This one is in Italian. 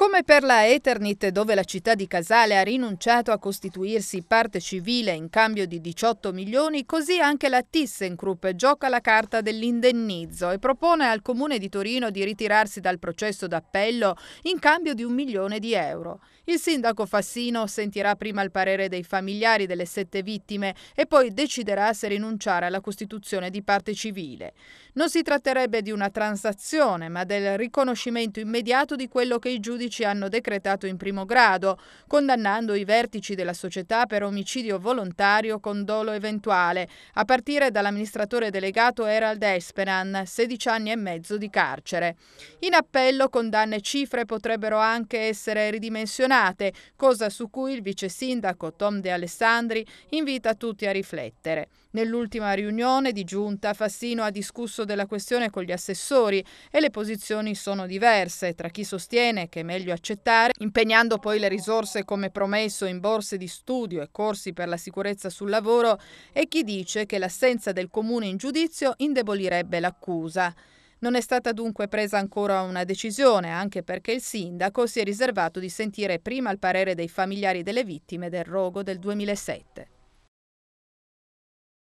Come per la Eternit, dove la città di Casale ha rinunciato a costituirsi parte civile in cambio di 18 milioni, così anche la ThyssenKrupp gioca la carta dell'indennizzo e propone al Comune di Torino di ritirarsi dal processo d'appello in cambio di un milione di euro. Il sindaco Fassino sentirà prima il parere dei familiari delle sette vittime e poi deciderà se rinunciare alla costituzione di parte civile. Non si tratterebbe di una transazione, ma del riconoscimento immediato di quello che i giudici giudici hanno decretato in primo grado, condannando i vertici della società per omicidio volontario con dolo eventuale, a partire dall'amministratore delegato Erald Esperan, 16 anni e mezzo di carcere. In appello condanne e cifre potrebbero anche essere ridimensionate, cosa su cui il vice sindaco Tom De Alessandri invita tutti a riflettere. Nell'ultima riunione di giunta Fassino ha discusso della questione con gli assessori e le posizioni sono diverse tra chi sostiene che è meglio meglio accettare, impegnando poi le risorse come promesso in borse di studio e corsi per la sicurezza sul lavoro, e chi dice che l'assenza del comune in giudizio indebolirebbe l'accusa. Non è stata dunque presa ancora una decisione, anche perché il sindaco si è riservato di sentire prima il parere dei familiari delle vittime del rogo del 2007.